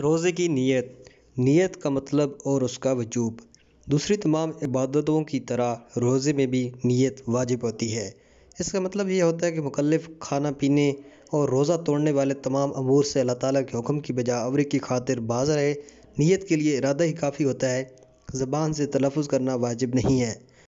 रोज़े की नीयत नीयत का मतलब और उसका वजूब दूसरी तमाम इबादतों की तरह रोज़े में भी नीयत वाजिब होती है इसका मतलब यह होता है कि मुकलफ़ खाना पीने और रोज़ा तोड़ने वाले तमाम अमूर से अल्लाह ताला के हुक्म की बजाय अवरी की खातिर बाज रहे नीयत के लिए इरादा ही काफ़ी होता है ज़बान से तलफ़ करना वाजिब नहीं है